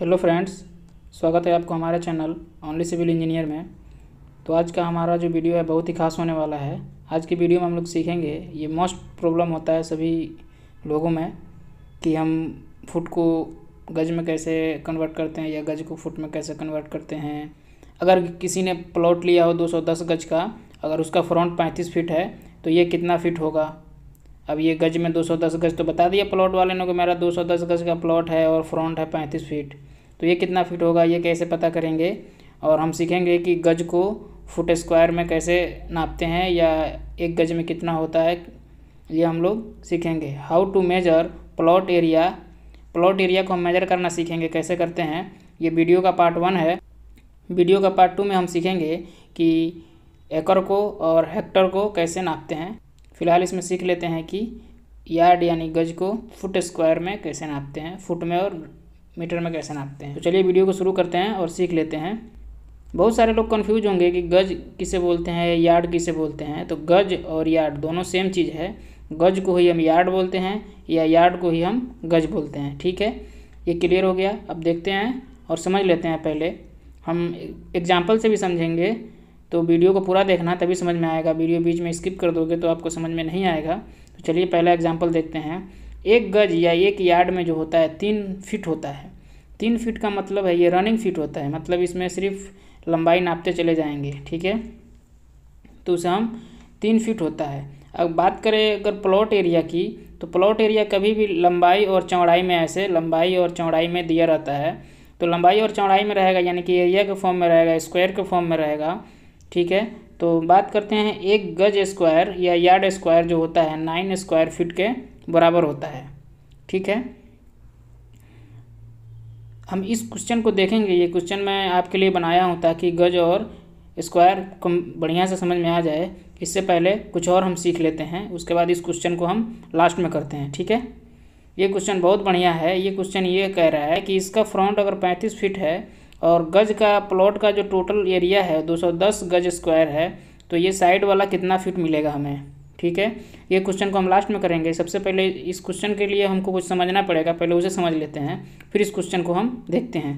hello friends स्वागत है आपको हमारे चैनल ऑनली सिविल इंजीनियर में तो आज का हमारा जो वीडियो है बहुत ही खास होने वाला है आज की वीडियो में हम लोग सीखेंगे ये मोस्ट प्रॉब्लम होता है सभी लोगों में कि हम फुट को गज में कैसे कन्वर्ट करते हैं या गज को फुट में कैसे कन्वर्ट करते हैं अगर किसी ने प्लॉट लिया हो 210 गज का अगर उसका फ्रंट 35 फीट है तो ये कितना फीट होगा अब ये गज में 210 गज तो बता दिया प्लॉट वाले ने कि मेरा 210 गज का प्लॉट है और फ्रंट है 35 फीट तो ये कितना फीट होगा ये कैसे पता करेंगे और हम सीखेंगे कि गज को फुट स्क्वायर में कैसे नापते हैं या एक गज में कितना होता है ये हम लोग सीखेंगे how to measure plot area plot area को हम मेजर करना सीखेंगे कैसे करते हैं ये वीडियो का पार्ट वन है वीडियो का पार्ट टू में हम सीखेंगे कि एकड़ को और हेक्टर को कैसे नापते हैं फिलहाल इसमें सीख लेते हैं कि यार्ड यानी गज को फुट स्क्वायर में कैसे नापते हैं फुट में और मीटर में कैसे नापते हैं तो चलिए वीडियो को शुरू करते हैं और सीख लेते हैं बहुत सारे लोग कन्फ्यूज होंगे कि गज किसे बोलते हैं यार्ड किसे बोलते हैं तो गज और यार्ड दोनों सेम चीज़ है गज को ही हम यार्ड बोलते हैं या यार्ड को ही हम गज बोलते हैं ठीक है ये क्लियर हो गया अब देखते हैं और समझ लेते हैं पहले हम एग्जाम्पल से भी समझेंगे तो वीडियो को पूरा देखना तभी समझ में आएगा वीडियो बीच में स्किप कर दोगे तो आपको समझ में नहीं आएगा तो चलिए पहला एग्जाम्पल देखते हैं एक गज या एक यार्ड में जो होता है तीन फिट होता है तीन फिट का मतलब है ये रनिंग फिट होता है मतलब इसमें सिर्फ लंबाई नापते चले जाएंगे ठीक है तो उसे हम तीन फिट होता है अब बात करें अगर प्लॉट एरिया की तो प्लॉट एरिया कभी भी लंबाई और चौड़ाई में ऐसे लंबाई और चौड़ाई में दिया रहता है तो लंबाई और चौड़ाई में रहेगा यानी कि एरिया के फॉर्म में रहेगा स्क्वायर के फॉर्म में रहेगा ठीक है तो बात करते हैं एक गज स्क्वायर या यार्ड स्क्वायर जो होता है नाइन स्क्वायर फिट के बराबर होता है ठीक है हम इस क्वेश्चन को देखेंगे ये क्वेश्चन मैं आपके लिए बनाया हूँ ताकि गज और स्क्वायर को बढ़िया से समझ में आ जाए इससे पहले कुछ और हम सीख लेते हैं उसके बाद इस क्वेश्चन को हम लास्ट में करते हैं ठीक है ये क्वेश्चन बहुत बढ़िया है ये क्वेश्चन ये कह रहा है कि इसका फ्रंट अगर पैंतीस फीट है और गज का प्लॉट का जो टोटल एरिया है 210 गज स्क्वायर है तो ये साइड वाला कितना फिट मिलेगा हमें ठीक है ये क्वेश्चन को हम लास्ट में करेंगे सबसे पहले इस क्वेश्चन के लिए हमको कुछ समझना पड़ेगा पहले उसे समझ लेते हैं फिर इस क्वेश्चन को हम देखते हैं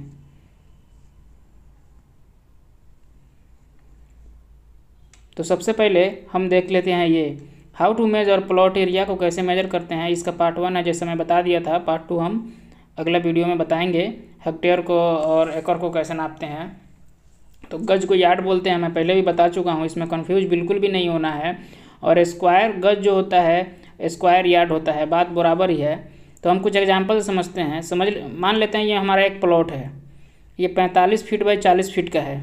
तो सबसे पहले हम देख लेते हैं ये how to measure plot area को कैसे मेजर करते हैं इसका पार्ट वन है जैसे मैं बता दिया था पार्ट टू हम अगला वीडियो में बताएंगे हेक्टेयर को और एकड़ को कैसे नापते हैं तो गज को यार्ड बोलते हैं मैं पहले भी बता चुका हूँ इसमें कन्फ्यूज बिल्कुल भी नहीं होना है और स्क्वायर गज जो होता है स्क्वायर यार्ड होता है बात बराबर ही है तो हम कुछ एग्जाम्पल समझते हैं समझ मान लेते हैं ये हमारा एक प्लॉट है ये पैंतालीस फीट बाई चालीस फीट का है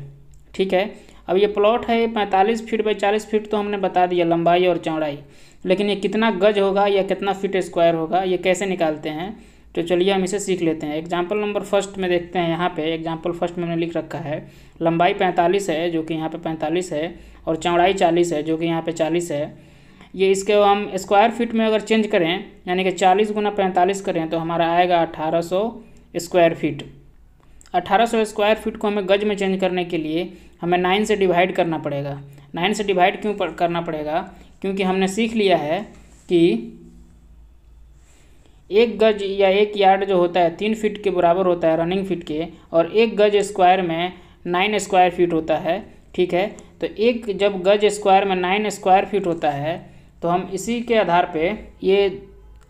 ठीक है अब ये प्लॉट है ये पैंतालीस फीट बाई चालीस फीट तो हमने बता दिया लंबाई और चौड़ाई लेकिन ये कितना गज होगा या कितना फीट स्क्वायर होगा ये कैसे निकालते हैं तो चलिए हम इसे सीख लेते हैं एग्जाम्पल नंबर फर्स्ट में देखते हैं यहाँ पे एग्जाम्पल फर्स्ट में हमने लिख रखा है लंबाई पैंतालीस है जो कि यहाँ पे पैंतालीस है और चौड़ाई चालीस है जो कि यहाँ पे चालीस है ये इसके हम स्क्वायर फीट में अगर चेंज करें यानी कि चालीस गुना पैंतालीस करें तो हमारा आएगा अठारह सौ स्क्वायर फीट अठारह सौ स्क्वायर फीट को हमें गज में चेंज करने के लिए हमें नाइन से डिवाइड करना पड़ेगा नाइन से डिवाइड क्यों करना पड़ेगा क्योंकि हमने सीख लिया है कि एक गज या एक यार्ड जो होता है तीन फीट के बराबर होता है रनिंग फीट के और एक गज स्क्वायर में नाइन स्क्वायर फीट होता है ठीक है तो एक जब गज स्क्वायर में नाइन स्क्वायर फीट होता है तो हम इसी के आधार पे ये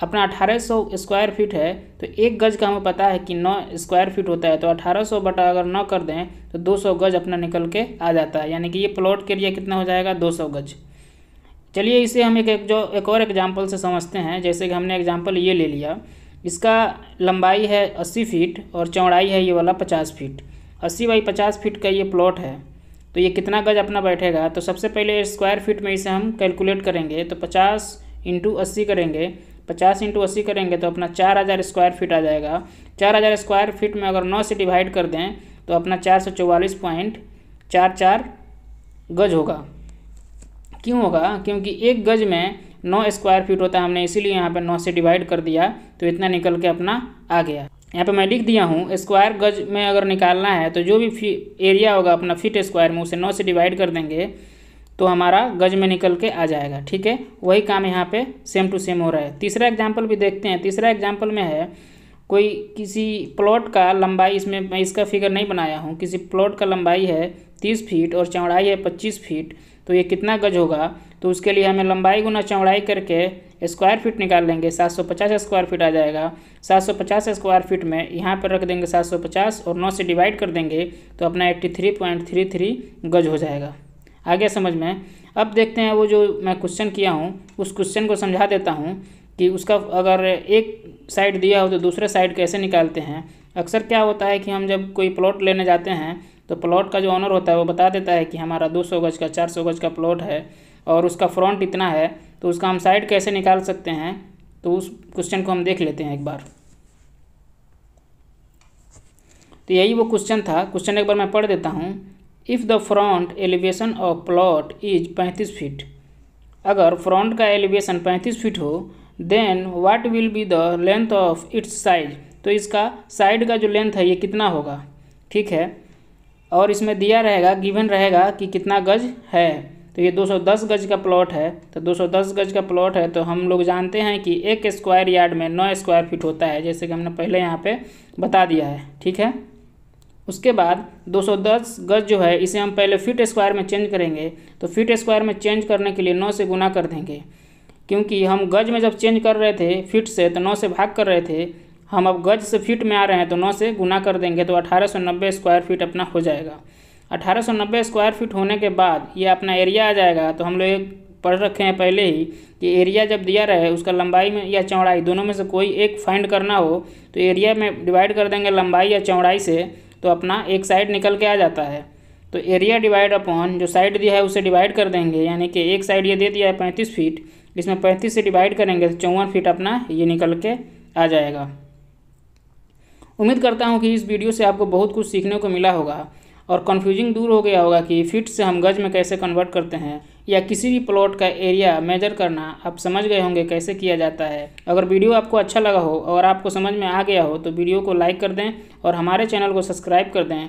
अपना अठारह सौ स्क्वायर फीट है तो एक गज का हमें पता है कि नौ स्क्वायर फीट होता है तो सौ बटा अगर नौ कर दें तो दो सौ गज अपना निकल के आ जाता है यानी कि ये प्लॉट के लिए कितना हो जाएगा दो सौ गज चलिए इसे हम एक एक जो एक और एग्जाम्पल से समझते हैं जैसे कि हमने एग्जाम्पल ये ले लिया इसका लंबाई है अस्सी फीट और चौड़ाई है ये वाला पचास फीट अस्सी बाई पचास फीट का ये प्लॉट है तो ये कितना गज अपना बैठेगा तो सबसे पहले स्क्वायर फीट में इसे हम कैलकुलेट करेंगे तो पचास इंटू अस्सी करेंगे पचास इंटू अस्सी करेंगे तो अपना चार हज़ार स्क्वायर फीट आ जाएगा चार हज़ार स्क्वायर फीट में अगर नौ से डिवाइड कर दें तो अपना चार सौ चौवालीस पॉइंट चार चार गज होगा क्यों होगा क्योंकि एक गज में नौ स्क्वायर फीट होता है हमने इसीलिए यहाँ पर नौ से डिवाइड कर दिया तो इतना निकल के अपना आ गया यहाँ पे मैं लिख दिया हूँ स्क्वायर गज में अगर निकालना है तो जो भी एरिया होगा अपना फिट स्क्वायर में उसे नौ से डिवाइड कर देंगे तो हमारा गज में निकल के आ जाएगा ठीक है वही काम यहाँ पे सेम टू सेम हो रहा है तीसरा एग्जाम्पल भी देखते हैं तीसरा एग्जाम्पल में है कोई किसी प्लॉट का लंबाई इसमें मैं इसका फिगर नहीं बनाया हूँ किसी प्लॉट का लंबाई है तीस फीट और चौड़ाई है पच्चीस फीट तो ये कितना गज होगा तो उसके लिए हमें लंबाई गुना चौड़ाई करके स्क्वायर फीट निकाल लेंगे 750 स्क्वायर फीट आ जाएगा 750 स्क्वायर फीट में यहाँ पर रख देंगे 750 और 9 से डिवाइड कर देंगे तो अपना 83.33 गज हो जाएगा आगे समझ में अब देखते हैं वो जो मैं क्वेश्चन किया हूँ उस क्वेश्चन को समझा देता हूँ कि उसका अगर एक साइड दिया हो तो दूसरे साइड कैसे निकालते हैं अक्सर क्या होता है कि हम जब कोई प्लॉट लेने जाते हैं तो प्लॉट का जो ऑनर होता है वो बता देता है कि हमारा दो सौ गज का चार सौ गज का प्लॉट है और उसका फ्रंट इतना है तो उसका हम साइड कैसे निकाल सकते हैं तो उस क्वेश्चन को हम देख लेते हैं एक बार तो यही वो क्वेश्चन था क्वेश्चन एक बार मैं पढ़ देता हूँ if the front elevation of plot is पैंतीस फीट अगर फ्रंट का एलिवेशन पैंतीस फीट हो then what will be the length of its size तो इसका साइड का जो लेंथ है ये कितना होगा ठीक है और इसमें दिया रहेगा गिवन रहेगा कि कितना गज है तो ये 210 गज का प्लॉट है तो 210 गज का प्लॉट है तो हम लोग जानते हैं कि एक स्क्वायर यार्ड में नौ स्क्वायर फीट होता है जैसे कि हमने पहले यहाँ पे बता दिया है ठीक है उसके बाद 210 गज जो है इसे हम पहले फीट स्क्वायर में चेंज करेंगे तो फीट स्क्वायर में चेंज करने के लिए नौ से गुना कर देंगे क्योंकि हम गज में जब चेंज कर रहे थे फिट से तो नौ से भाग कर रहे थे हम अब गज से फीट में आ रहे हैं तो नौ से गुना कर देंगे तो 1890 स्क्वायर फीट अपना हो जाएगा 1890 स्क्वायर फीट होने के बाद ये अपना एरिया आ जाएगा तो हम लोग पढ़ रखे हैं पहले ही कि एरिया जब दिया रहे उसका लंबाई में या चौड़ाई दोनों में से कोई एक फाइंड करना हो तो एरिया में डिवाइड कर देंगे लंबाई या चौड़ाई से तो अपना एक साइड निकल के आ जाता है तो एरिया डिवाइड अपॉन जो साइड दिया है उसे डिवाइड कर देंगे यानी कि एक साइड ये दे दिया है पैंतीस फीट इसमें पैंतीस से डिवाइड करेंगे तो चौवन फीट अपना ये निकल के आ जाएगा उम्मीद करता हूँ कि इस वीडियो से आपको बहुत कुछ सीखने को मिला होगा और कन्फ्यूजिंग दूर हो गया होगा कि फिट से हम गज में कैसे कन्वर्ट करते हैं या किसी भी प्लॉट का एरिया मेजर करना आप समझ गए होंगे कैसे किया जाता है अगर वीडियो आपको अच्छा लगा हो और आपको समझ में आ गया हो तो वीडियो को लाइक कर दें और हमारे चैनल को सब्सक्राइब कर दें